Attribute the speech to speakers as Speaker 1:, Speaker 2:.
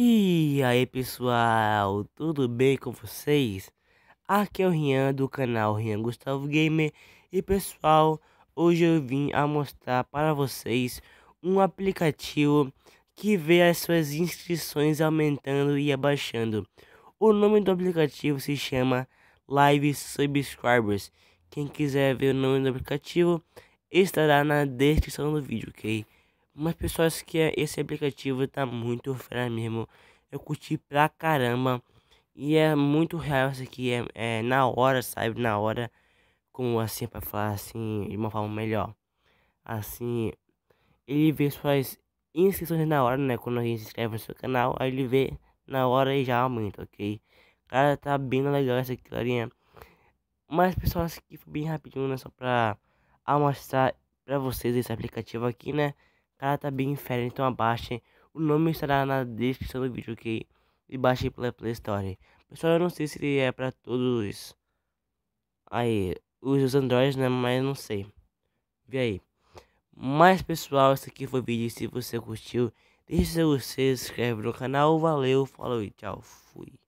Speaker 1: E aí pessoal, tudo bem com vocês? Aqui é o Rian do canal Rian Gustavo Gamer E pessoal, hoje eu vim a mostrar para vocês um aplicativo que vê as suas inscrições aumentando e abaixando O nome do aplicativo se chama Live Subscribers Quem quiser ver o nome do aplicativo estará na descrição do vídeo, ok? Mas pessoas que é, esse aplicativo tá muito fera mesmo. Eu curti pra caramba. E é muito real isso aqui. É, é na hora, sabe? Na hora. Como assim, pra falar assim, de uma forma melhor. Assim, ele vê suas inscrições na hora, né? Quando a gente se inscreve no seu canal, aí ele vê na hora e já aumenta, ok? Cara, tá bem legal essa aqui, Mas pessoal, isso aqui foi bem rapidinho, né? Só pra mostrar pra vocês esse aplicativo aqui, né? cara tá bem inferno então abaixem. O nome estará na descrição do vídeo, ok? E baixem pela Play Store. Pessoal, eu não sei se é pra todos aí, os, os Androids, né? Mas não sei. Vê aí. Mas, pessoal, esse aqui foi o vídeo. Se você curtiu, deixa seu se inscreve no canal. Valeu, falou e tchau. Fui.